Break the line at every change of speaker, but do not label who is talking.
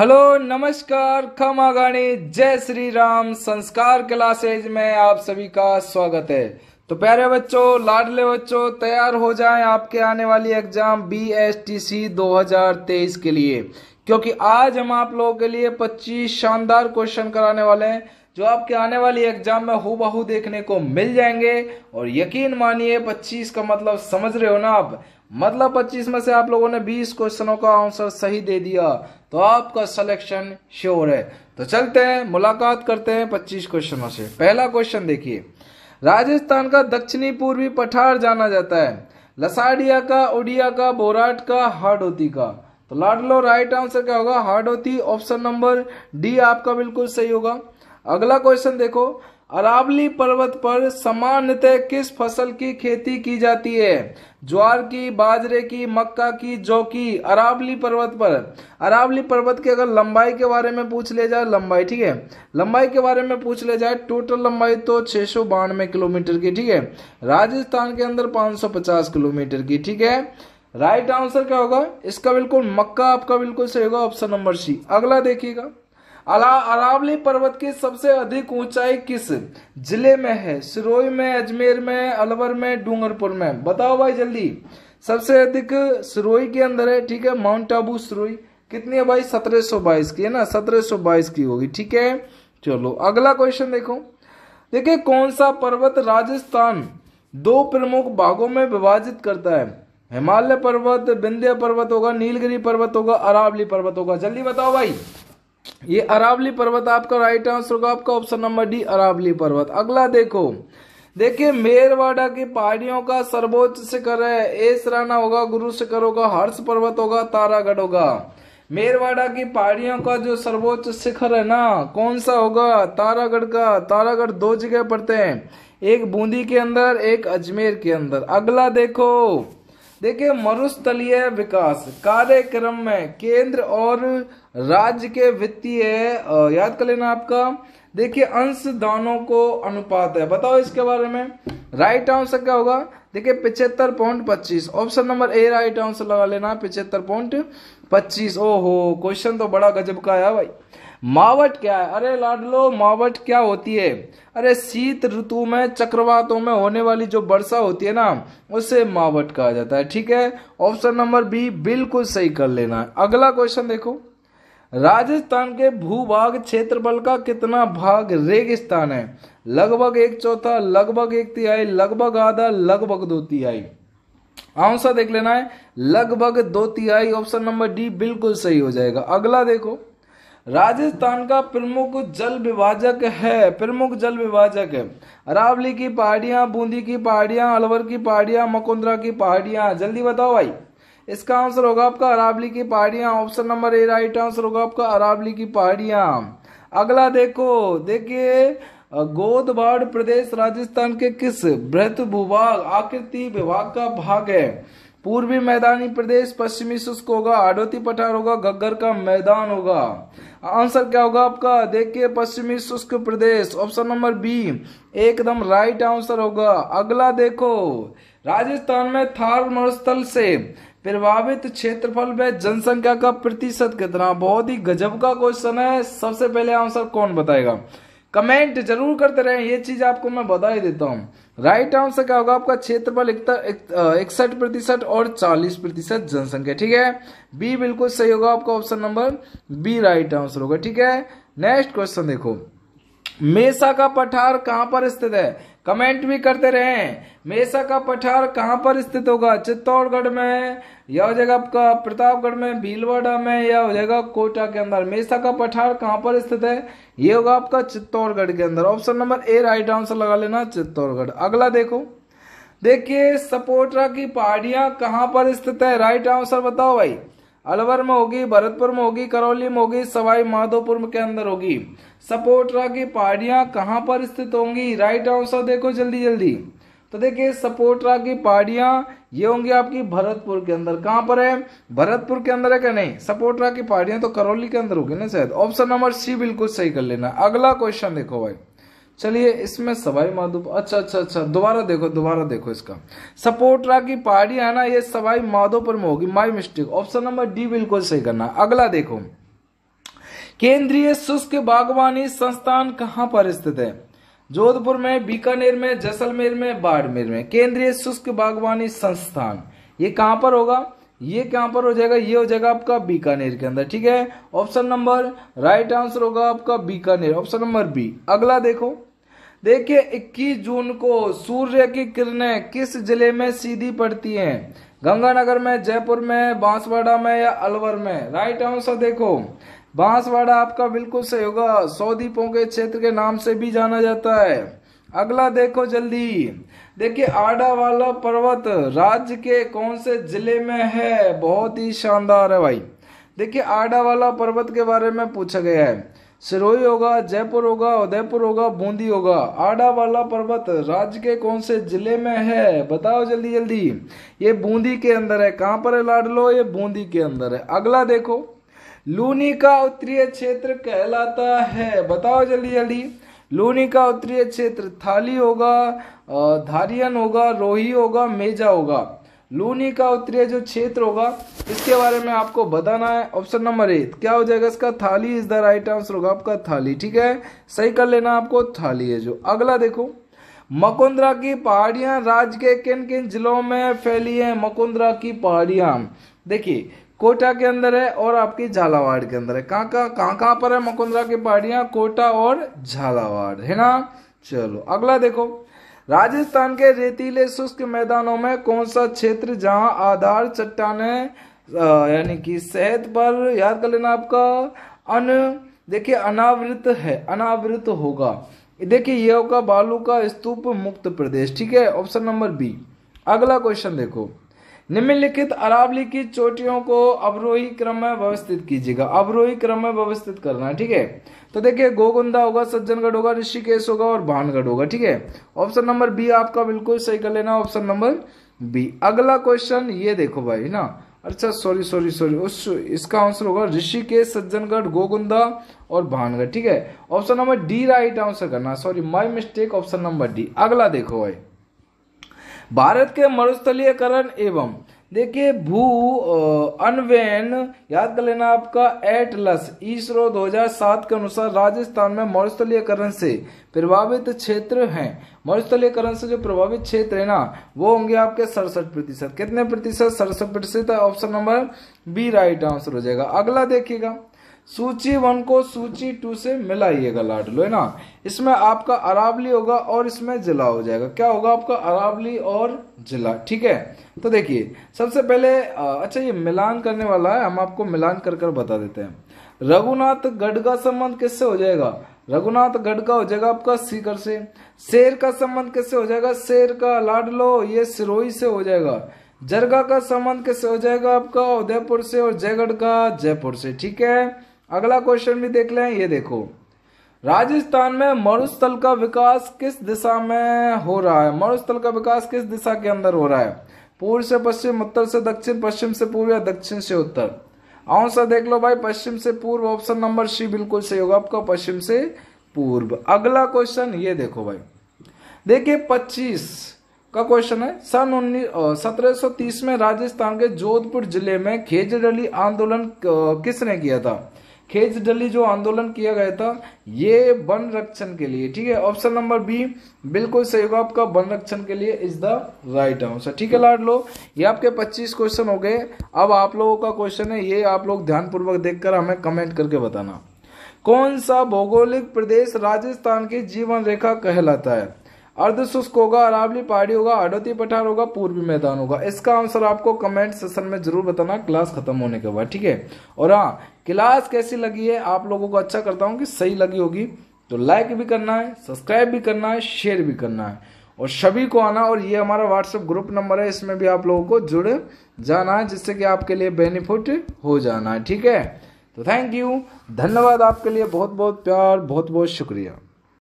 hello नमस्कार खमा गाणी जय श्री राम संस्कार क्लासेज में आप सभी का स्वागत है तो प्यारे बच्चों लाडले बच्चों तैयार हो जाएं आपके आने वाली exam B S T C दो हजार तेईस के लिए क्योंकि आज हम आप लोगों के लिए पच्चीस शानदार क्वेश्चन कराने वाले हैं जो आपके आने वाली एग्जाम में हु बहू देखने को मिल जाएंगे और यकीन मानिए 25 का मतलब समझ रहे हो ना आप मतलब 25 में से आप लोगों ने 20 क्वेश्चनों का आंसर सही दे दिया तो आपका सिलेक्शन श्योर है तो चलते हैं मुलाकात करते हैं 25 क्वेश्चनों से पहला क्वेश्चन देखिए राजस्थान का दक्षिणी पूर्वी पठार जाना जाता है लसाडिया का उड़िया का बोराट का हाडोती का तो लाडलो राइट आंसर क्या होगा हाडोती ऑप्शन नंबर डी आपका बिल्कुल सही होगा अगला क्वेश्चन देखो अरावली पर्वत पर सामान्यतः किस फसल की खेती की जाती है ज्वार की बाजरे की मक्का की जौ की अरावली पर्वत पर अरावली पर्वत की अगर लंबाई के बारे में पूछ ले जाए लंबाई ठीक है लंबाई के बारे में पूछ ले जाए टोटल लंबाई तो छह सौ बानवे किलोमीटर की ठीक है राजस्थान के अंदर पांच सौ पचास किलोमीटर की ठीक है राइट आंसर क्या होगा इसका बिल्कुल मक्का आपका बिल्कुल सही होगा ऑप्शन नंबर सी अगला देखिएगा अला अरावली पर्वत की सबसे अधिक ऊंचाई किस जिले में है सिरोही में अजमेर में अलवर में डूंगरपुर में बताओ भाई जल्दी सबसे अधिक सिरोही के अंदर है ठीक है माउंट आबू सिरोही कितनी है भाई 1722 की है ना 1722 की होगी ठीक है चलो अगला क्वेश्चन देखो देखिए कौन सा पर्वत राजस्थान दो प्रमुख भागों में विभाजित करता है हिमालय पर्वत विंध्य पर्वत होगा नीलगिरी पर्वत होगा अरावली पर्वत होगा जल्दी बताओ भाई ये अरावली पर्वत आपका राइट आंसर होगा आपका ऑप्शन नंबर डी अरावली पर्वत अगला देखो देखिए मेरवाड़ा की पहाड़ियों का सर्वोच्च शिखर है एस राणा होगा गुरु शिखर होगा हर्ष पर्वत होगा तारागढ़ होगा मेरवाड़ा की पहाड़ियों का जो सर्वोच्च शिखर है ना कौन सा होगा तारागढ़ का तारागढ़ दो जगह पड़ते हैं एक बूंदी के अंदर एक अजमेर के अंदर अगला देखो देखिए मरुस्थलीय विकास कार्यक्रम में केंद्र और राज्य के वित्तीय याद कर लेना आपका देखिए अंशदानों को अनुपात है बताओ इसके बारे में राइट आंसर क्या होगा देखिए पिछहत्तर पॉइंट पच्चीस option number A right answer लगा लेना पिछहत्तर पॉइंट पच्चीस ओहो क्वेश्चन तो बड़ा गजब का आया भाई मावट क्या है अरे लाडलो मावट क्या होती है अरे शीत ऋतु में चक्रवातों में होने वाली जो वर्षा होती है ना उसे मावट कहा जाता है ठीक है ऑप्शन नंबर बी बिल्कुल सही कर लेना है अगला क्वेश्चन देखो राजस्थान के भूभाग क्षेत्रफल का कितना भाग रेगिस्तान है लगभग एक चौथा लगभग एक तिहाई लगभग आधा लगभग दो तिहाई आंसर देख लेना है लगभग दो तिहाई ऑप्शन नंबर डी बिल्कुल सही हो जाएगा अगला देखो राजस्थान का प्रमुख जल विभाजक है प्रमुख जल विभाजक है अरावली की पहाड़ियाँ बूंदी की पहाड़ियाँ अलवर की पहाड़ियाँ मकुंद्रा की पहाड़ियाँ जल्दी बताओ भाई इसका आंसर होगा आपका अरावली की पहाड़ियाँ option number A right answer होगा आपका अरावली की पहाड़ियाँ अगला देखो देखिए गोदवाड़ प्रदेश राजस्थान के किस बृहत भूभाग आकृति विभाग का भाग है पूर्वी मैदानी प्रदेश पश्चिमी शुष्क होगा आडोती पठार होगा गग्गर का मैदान होगा आंसर क्या होगा आपका देखिए पश्चिमी शुष्क प्रदेश ऑप्शन नंबर बी एकदम राइट आंसर होगा अगला देखो राजस्थान में थार मरुस्थल से प्रभावित क्षेत्रफल में जनसंख्या का प्रतिशत कितना बहुत ही गजब का क्वेश्चन है सबसे पहले आंसर कौन बताएगा कमेंट जरूर करते रहें ये चीज आपको मैं बता ही देता हूँ राइट आंसर क्या होगा आपका क्षेत्रफल इकसठ प्रतिशत और चालीस प्रतिशत जनसंख्या ठीक है बी बिल्कुल सही होगा आपका option number B right answer होगा ठीक है नेक्स्ट क्वेश्चन देखो मेसा का पठार कहां पर स्थित है कमेंट भी करते रहें मेसा का पठार कहाँ पर स्थित होगा चित्तौड़गढ़ में या हो जाएगा आपका प्रतापगढ़ में भीलवाड़ा में या हो जाएगा कोटा के अंदर मेसा का पठार कहाँ पर स्थित है ये होगा आपका चित्तौड़गढ़ के अंदर option number A right answer लगा लेना चित्तौड़गढ़ अगला देखो देखिए सपोटरा की पहाड़ियां कहाँ पर स्थित है राइट आंसर बताओ भाई अलवर में होगी भरतपुर में होगी करौली में होगी सवाई माधोपुर के अंदर होगी सपोटरा की पहाड़ियां कहाँ पर स्थित होंगी राइट आंसर देखो जल्दी जल्दी तो देखिए सपोटरा की पहाड़ियां ये होंगी आपकी भरतपुर के अंदर कहां पर है भरतपुर के अंदर है क्या नहीं सपोटरा की पहाड़ियां तो करौली के अंदर होगी ना शायद ऑप्शन नंबर सी बिल्कुल सही कर लेना अगला क्वेश्चन देखो भाई चलिए इसमें सवाई माधोपुर अच्छा अच्छा अच्छा दोबारा देखो दोबारा देखो इसका सपोटरा की पहाड़ी है ना ये सवाई माधोपुर में होगी my mistake option number D बिल्कुल सही करना अगला देखो केंद्रीय शुष्क बागवानी संस्थान कहाँ पर स्थित है जोधपुर में बीकानेर में जैसलमेर में बाड़मेर में केंद्रीय शुष्क बागवानी संस्थान ये कहाँ पर होगा ये कहाँ पर हो जाएगा ये हो जाएगा आपका बीकानेर के अंदर ठीक है ऑप्शन नंबर राइट आंसर होगा आपका बीकानेर ऑप्शन नंबर बी अगला देखो देखिए 21 जून को सूर्य की किरणें किस जिले में सीधी पड़ती हैं गंगानगर में जयपुर में बांसवाड़ा में या अलवर में राइट आंसर देखो बांसवाड़ा आपका बिल्कुल सही होगा सौदीपों के क्षेत्र के नाम से भी जाना जाता है अगला देखो जल्दी देखिए आडा वाला पर्वत राज्य के कौन से जिले में है बहुत ही शानदार है भाई देखिए आडा वाला पर्वत के बारे में पूछा गया है सिरोही होगा जयपुर होगा उदयपुर होगा बूंदी होगा आडा वाला पर्वत राज्य के कौन से जिले में है बताओ जल्दी जल्दी ये बूंदी के अंदर है कहाँ पर है लाडलो ये बूंदी के अंदर है अगला देखो लूनी का उत्तरीय क्षेत्र कहलाता है बताओ जल्दी जल्दी लूनी का उत्तरीय क्षेत्र थाली होगा धारियन होगा रोही होगा मेजा होगा लूनी का उत्तरीय जो क्षेत्र होगा इसके बारे में आपको बताना है ऑप्शन नंबर एट क्या हो जाएगा इसका थाली इज द राइट आंसर होगा आपका थाली ठीक है सही कर लेना आपको थाली है जो अगला देखो मकुंद्रा की पहाड़ियां राज्य के किन किन जिलों में फैली है मकुंद्रा की पहाड़ियां देखिए कोटा के अंदर है और आपकी झालावाड़ के अंदर है कहाँ कहाँ कहाँ कहाँ पर है मकुंदरा की पहाड़ियाँ कोटा और झालावाड़ है ना चलो अगला देखो राजस्थान के रेतीले शुष्क मैदानों में कौन सा क्षेत्र जहाँ आधार चट्टाने यानी कि सेहत पर याद कर लेना आपका अन देखिए अनावृत है अनावृत होगा देखिए यह होगा बालू का स्तूप मुक्त प्रदेश ठीक है ऑप्शन नंबर बी अगला क्वेश्चन देखो निम्नलिखित की चोटियों को अवरोही क्रम में व्यवस्थित कीजिएगा अवरोही क्रम में व्यवस्थित करना है ठीक है तो देखिए गोगुंदा होगा सज्जनगढ़ होगा ऋषिकेश होगा और भानगढ़ होगा ठीक है ऑप्शन नंबर बी आपका बिल्कुल सही कर लेना ऑप्शन नंबर बी अगला क्वेश्चन ये देखो भाई ना अच्छा सॉरी सॉरी सॉरी उस इसका आंसर होगा ऋषिकेश सज्जनगढ़ गोगुंदा और भानगढ़ ठीक है option number D right answer करना sorry my mistake option number D अगला देखो भाई भारत के मरुस्थलीकरण एवं देखिए भू अनवेन याद कर लेना आपका एटलस इसरो 2007 के अनुसार राजस्थान में मरुस्थलीकरण से प्रभावित क्षेत्र हैं मरुस्थलीकरण से जो प्रभावित क्षेत्र है ना वो होंगे आपके सड़सठ प्रतिशत कितने प्रतिशत सड़सठ प्रतिशत option number B right answer हो जाएगा अगला देखिएगा सूची वन को सूची टू से मिलाइएगा लाडलो है ना इसमें आपका अरावली होगा और इसमें जिला हो जाएगा क्या होगा आपका अरावली और जिला ठीक है तो देखिए सबसे पहले अच्छा ये मिलान करने वाला है हम आपको मिलान कर कर बता देते हैं रघुनाथ गढ़ का संबंध किससे हो जाएगा रघुनाथ गढ़ का हो जाएगा आपका सीकर से शेर का संबंध किससे हो जाएगा शेर का लाडलो ये सिरोही से हो जाएगा जरगा का संबंध किससे हो जाएगा आपका उदयपुर से और जयगढ़ का जयपुर से ठीक है अगला क्वेश्चन भी देख लें ये देखो राजस्थान में मरुस्थल का विकास किस दिशा में हो रहा है मरुस्थल का विकास किस दिशा के अंदर हो रहा है पूर्व से पश्चिम उत्तर से दक्षिण पश्चिम से पूर्व या दक्षिण से उत्तर आंसर देख लो भाई पश्चिम से पूर्व ऑप्शन नंबर सी बिल्कुल सही होगा आपका पश्चिम से पूर्व अगला क्वेश्चन ये देखो भाई देखिए 25 का क्वेश्चन है सन उन्नीस सत्रह में राजस्थान के जोधपुर जिले में खेजरली आंदोलन किसने किया था खेज डली जो आंदोलन किया गया था ये वन रक्षण के लिए ठीक है ऑप्शन नंबर बी बिल्कुल सही होगा आपका वन रक्षण के लिए इज द राइट आंसर ठीक है लाड लो ये आपके 25 क्वेश्चन हो गए अब आप लोगों का क्वेश्चन है ये आप लोग ध्यानपूर्वक देखकर हमें कमेंट करके बताना कौन सा भौगोलिक प्रदेश राजस्थान की जीवन रेखा कहलाता है अर्ध शुष्क होगा अरावली पहाड़ी होगा अडोती पठार होगा पूर्वी मैदान होगा इसका आंसर आपको कमेंट सेशन में जरूर बताना क्लास खत्म होने के बाद ठीक है और हाँ क्लास कैसी लगी है आप लोगों को अच्छा करता हूँ कि सही लगी होगी तो लाइक भी करना है सब्सक्राइब भी करना है शेयर भी करना है और सभी को आना और ये हमारा व्हाट्सएप ग्रुप नंबर है इसमें भी आप लोगों को जुड़ जाना है जिससे कि आपके लिए बेनिफिट हो जाना है ठीक है तो थैंक यू धन्यवाद आपके लिए बहुत बहुत प्यार बहुत बहुत शुक्रिया